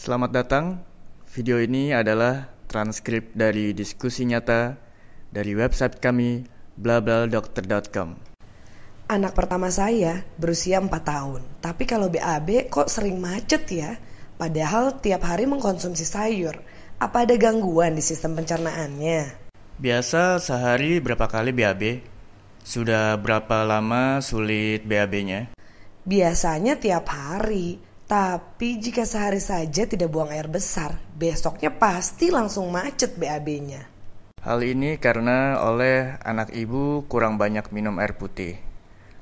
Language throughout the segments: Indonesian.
Selamat datang. Video ini adalah transkrip dari diskusi nyata dari website kami blablabdokter.com. Anak pertama saya berusia 4 tahun, tapi kalau BAB kok sering macet ya? Padahal tiap hari mengkonsumsi sayur. Apa ada gangguan di sistem pencernaannya? Biasa sehari berapa kali BAB? Sudah berapa lama sulit BAB-nya? Biasanya tiap hari tapi jika sehari saja tidak buang air besar, besoknya pasti langsung macet BAB-nya. Hal ini karena oleh anak ibu kurang banyak minum air putih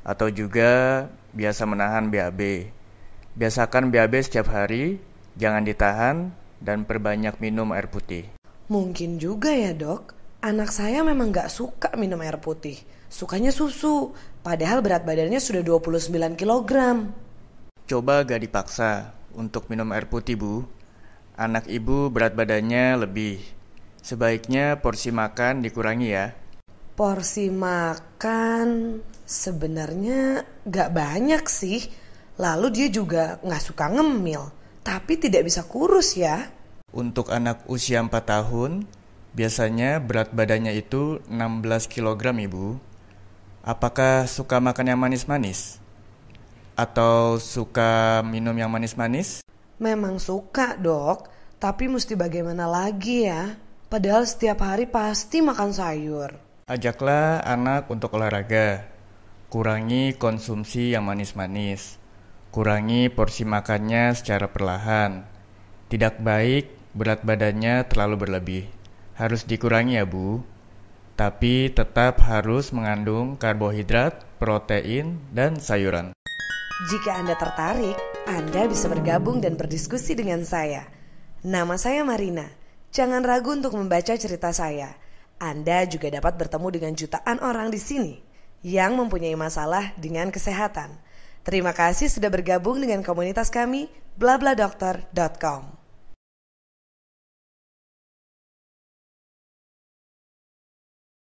atau juga biasa menahan BAB. Biasakan BAB setiap hari, jangan ditahan dan perbanyak minum air putih. Mungkin juga ya dok, anak saya memang gak suka minum air putih. Sukanya susu, padahal berat badannya sudah 29 kilogram. Coba gak dipaksa untuk minum air putih, Bu. Anak ibu berat badannya lebih. Sebaiknya porsi makan dikurangi ya. Porsi makan sebenarnya gak banyak sih. Lalu dia juga gak suka ngemil, tapi tidak bisa kurus ya. Untuk anak usia 4 tahun, biasanya berat badannya itu 16 kg, Ibu. Apakah suka makan yang manis-manis? atau suka minum yang manis-manis? Memang suka dok, tapi mesti bagaimana lagi ya? Padahal setiap hari pasti makan sayur. Ajaklah anak untuk olahraga. Kurangi konsumsi yang manis-manis. Kurangi porsi makannya secara perlahan. Tidak baik berat badannya terlalu berlebih. Harus dikurangi ya Bu. Tapi tetap harus mengandung karbohidrat, protein, dan sayuran. Jika Anda tertarik, Anda bisa bergabung dan berdiskusi dengan saya. Nama saya Marina. Jangan ragu untuk membaca cerita saya. Anda juga dapat bertemu dengan jutaan orang di sini yang mempunyai masalah dengan kesehatan. Terima kasih sudah bergabung dengan komunitas kami blabladokter.com.